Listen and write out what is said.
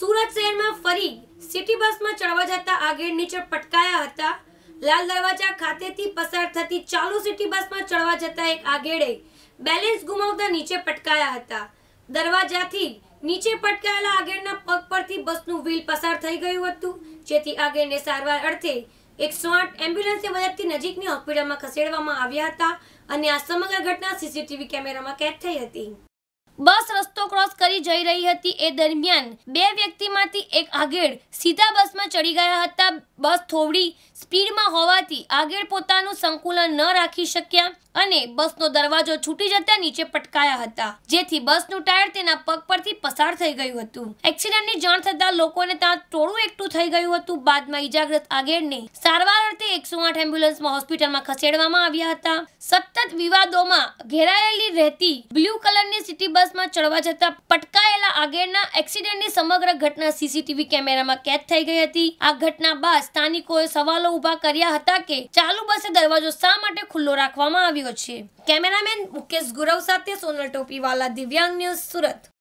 સુરત શહેરમાં ફરી સિટી બસમાં ચડવા જતા આગેડ નીચે પટકાયા હતા લાલ દરવાજા ખાતેથી પસાર થતી ચાલુ સિટી બસમાં ચડવા જતા એક આગેડે બેલેન્સ ગુમાવતા નીચે પટકાયા હતા દરવાજાથી નીચે પટકાયેલા આગેડના પગ પરથી બસનું વ્હીલ પસાર થઈ ગયું હતું જેથી આગેડને સારવાર અર્થે એકસો આઠ એમ્બ્યુલન્સની મદદથી નજીકની હોસ્પિટલમાં ખસેડવામાં આવ્યા હતા અને આ સમગ્ર ઘટના સીસીટીવી કેમેરામાં કેદ થઈ હતી બસ રસ્તો ક્રોસ કરી જઈ રહી હતી એ દરમિયાન બે વ્યક્તિમાંથી એક આગળ સીધા બસમાં ચડી ગયા હતા બસ થોડી સ્પીડમાં હોવાથી આગળ પોતાનું સંકુલન ન રાખી શક્યા અને બસનો દરવાજો છૂટી જતા નીચે પટકાયા હતા જેથી બસનું ટાયર તેના પગ પરથી પસાર થઈ ગયું હતું એક્સિડન્ટની જાણ થતાં લોકોને ત્યાં ટોળું એકઠું થઈ ગયું હતું બાદમાં ઇજાગ્રસ્ત આગેડને સારવાર અર્થે એકસો આઠ એમ્બ્યુલન્સમાં હોસ્પિટલમાં ખસેડવામાં આવ્યા હતા સતત વિવાદોમાં ઘેરાયેલી રહેતી બ્લુ કલરની સિટી બસ બસમાં ચડવા જતા પટકાયેલા આગેડના એક્સિડન્ટની સમગ્ર ઘટના સીસીટીવી કેમેરામાં કેદ થઈ ગઈ હતી આ ઘટના બાદ સ્થાનિકોએ સવાલો ઉભા કર્યા હતા કે ચાલુ બસે દરવાજો શા માટે ખુલ્લો રાખવામાં આવ્યો છે કેમેરામેન મુકેશ ગુરવ સાથે સોનલ ટોપીવાલા દિવ્યાંગ ન્યૂઝ સુરત